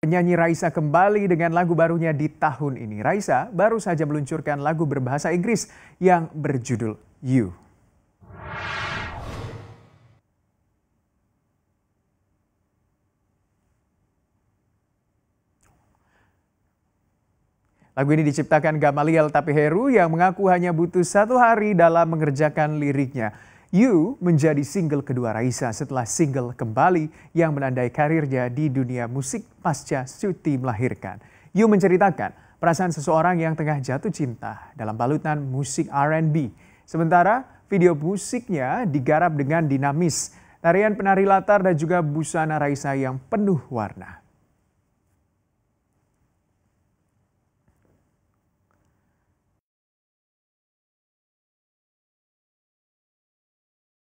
Penyanyi Raisa kembali dengan lagu barunya di tahun ini. Raisa baru saja meluncurkan lagu berbahasa Inggris yang berjudul You. Lagu ini diciptakan Gamaliel Tapiheru yang mengaku hanya butuh satu hari dalam mengerjakan liriknya. You menjadi single kedua Raisa setelah single kembali yang menandai karirnya di dunia musik pasca Suti melahirkan. You menceritakan perasaan seseorang yang tengah jatuh cinta dalam balutan musik R&B. Sementara video musiknya digarap dengan dinamis, tarian penari latar dan juga busana Raisa yang penuh warna.